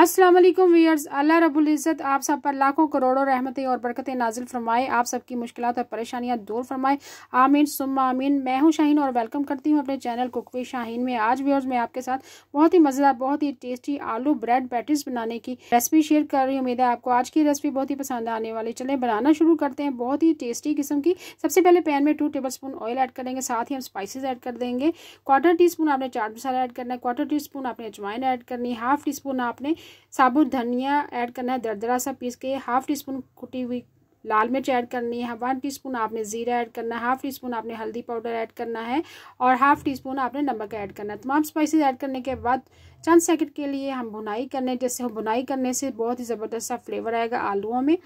अस्सलाम वालेकुम वीयर्स अल्लाह रब्बुल इज़्ज़त आप सब पर लाखों करोड़ों रहमतें और बरकतें नाजिल फरमाए आप सबकी मुश्किल और परेशानियां दूर फरमाए आमीन सुम्मा आमीन मैं हूं शाहीन और वेलकम करती हूं अपने चैनल कुकवी शाहीन में आज वीयर्स मैं आपके साथ बहुत ही मज़ेदार बहुत ही टेस्टी आलू ब्रेड पैटिस बनाने की रेसिपी शेयर कर रही हूँ उम्मीद है आपको आज की रेसिपी बहुत ही पसंद आने वाली चले बनाना शुरू करते हैं बहुत ही टेस्टी किस्म की सबसे पहले पैन में two tablespoon oil add करेंगे साथ ही हम स्पाइसिस ऐड कर देंगे क्वार्टर टी स्पून आपने चाट मसाला ऐड करना है क्वार्टर टी स्पून आपने अजवाइन ऐड करनी है हाफ टी स्पून आपने साबुत धनिया ऐड करना है दरदरा सा पीस के हाफ टी स्पून कुटी हुई लाल मिर्च ऐड करनी है वन टीस्पून आपने ज़ीरा ऐड करना है हाफ़ टी स्पून आपने हल्दी पाउडर ऐड करना है और हाफ़ टी स्पून आपने नमक ऐड करना है तमाम स्पाइसेस ऐड करने के बाद चंद सेकंड के लिए हम भुनाई करने जैसे हम भुनाई करने से बहुत ही ज़बरदस्त सा फ्लेवर आएगा आलूओं में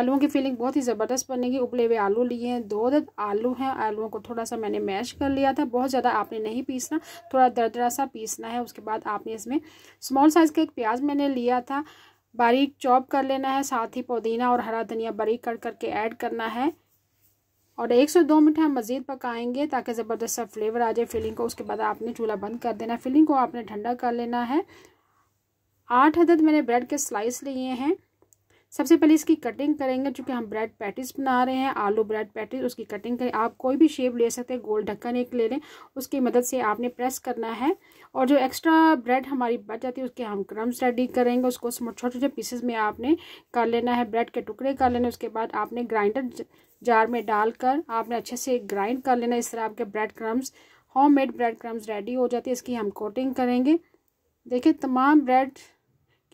आलूओं की फीलिंग बहुत ही ज़बरदस्त बनेगी उबले हुए आलू लिए हैं दो दर्द आलू हैं आलूओं को थोड़ा सा मैंने मैश कर लिया था बहुत ज़्यादा आपने नहीं पीसना थोड़ा दरदरा सा पीसना है उसके बाद आपने इसमें स्मॉल साइज़ का एक प्याज मैंने लिया था बारीक चॉप कर लेना है साथ ही पुदीना और हरा धनिया बारीक कट करके ऐड करना है और 102 मिनट हम मज़ीद पकाएंगे ताकि ज़बरदस्त सा फ्लेवर आ जाए फिलिंग को उसके बाद आपने चूल्हा बंद कर देना फिलिंग को आपने ठंडा कर लेना है आठ हदद मैंने ब्रेड के स्लाइस लिए हैं सबसे पहले इसकी कटिंग करेंगे चूँकि हम ब्रेड पैटिस बना रहे हैं आलू ब्रेड पैटिस उसकी कटिंग करें आप कोई भी शेप ले सकते हैं गोल ढक्कन एक ले लें उसकी मदद से आपने प्रेस करना है और जो एक्स्ट्रा ब्रेड हमारी बच जाती है उसके हम क्रम्स रेडी करेंगे उसको छोटे छोटे पीसेस में आपने कर लेना है ब्रेड के टुकड़े कर लेने उसके बाद आपने ग्राइंडर जार में डालकर आपने अच्छे से ग्राइंड कर लेना इस तरह आपके bread crumbs homemade bread crumbs ready हो जाती है इसकी हम कोटिंग करेंगे देखिए तमाम ब्रेड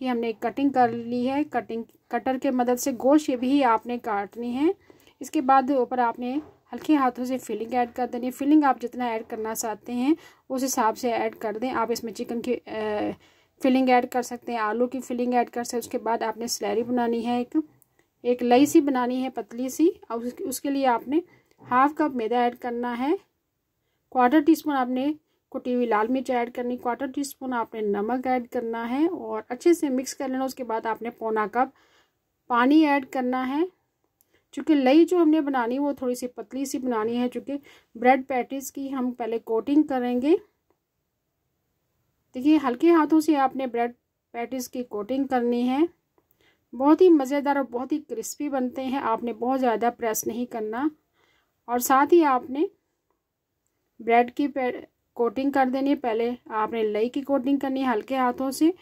कि हमने कटिंग कर ली है कटिंग कटर के मदद से गोल शेप ही आपने काटनी है इसके बाद ऊपर आपने हल्के हाथों से फिलिंग ऐड कर देनी फिलिंग आप जितना ऐड करना चाहते हैं उस हिसाब से ऐड कर दें आप इसमें चिकन की फिलिंग ऐड कर सकते हैं आलू की फिलिंग ऐड कर सकते हैं उसके बाद आपने सलैरी बनानी है एक एक लई सी बनानी है पतली सी और उसके लिए आपने हाफ कप मैदा ऐड करना है क्वार्टर टी स्पून आपने कुटी हुई लाल मिर्च ऐड करनी क्वार्टर टी स्पून आपने नमक ऐड करना है और अच्छे से मिक्स कर लेना उसके बाद आपने पौना कप पानी ऐड करना है चूँकि लई जो हमने बनानी है वो थोड़ी सी पतली सी बनानी है चूँकि ब्रेड पैटिस की हम पहले कोटिंग करेंगे देखिए हल्के हाथों से आपने ब्रेड पैटिस की कोटिंग करनी है बहुत ही मज़ेदार और बहुत ही क्रिस्पी बनते हैं आपने बहुत ज़्यादा प्रेस नहीं करना और साथ ही आपने ब्रेड की कोटिंग कर देनी है पहले आपने लई की कोटिंग करनी है हल्के हाथों से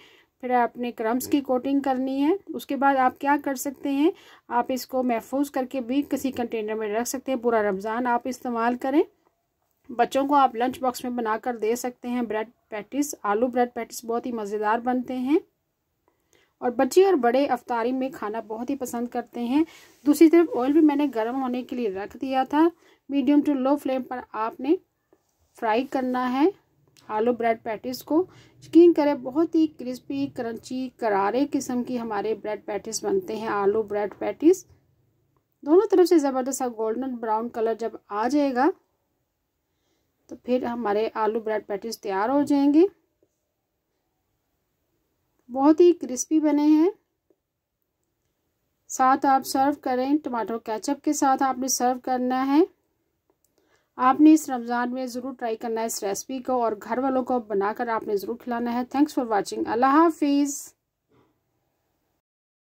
फिर आपने क्रम्स की कोटिंग करनी है उसके बाद आप क्या कर सकते हैं आप इसको महफूज करके भी किसी कंटेनर में रख सकते हैं पूरा रमज़ान आप इस्तेमाल करें बच्चों को आप लंच बॉक्स में बनाकर दे सकते हैं ब्रेड पैटिस आलू ब्रेड पैटिस बहुत ही मज़ेदार बनते हैं और बच्चे और बड़े अफतारी में खाना बहुत ही पसंद करते हैं दूसरी तरफ ऑयल भी मैंने गर्म होने के लिए रख दिया था मीडियम टू लो फ्लेम पर आपने फ्राई करना है आलू ब्रेड पैटिस को यकीन करें बहुत ही क्रिस्पी क्रंची करारे किस्म की हमारे ब्रेड पैटिस बनते हैं आलू ब्रेड पैटिस दोनों तरफ से ज़बरदस्त गोल्डन ब्राउन कलर जब आ जाएगा तो फिर हमारे आलू ब्रेड पैटिस तैयार हो जाएंगे बहुत ही क्रिस्पी बने हैं साथ आप सर्व करें टमाटो कैचअप के साथ आपने सर्व करना है आपने इस रमज़ान में ज़रूर ट्राई करना है इस रेसिपी को और घर वालों को बनाकर आपने ज़रूर खिलाना है थैंक्स फॉर वॉचिंग अल्लाह हाफिज़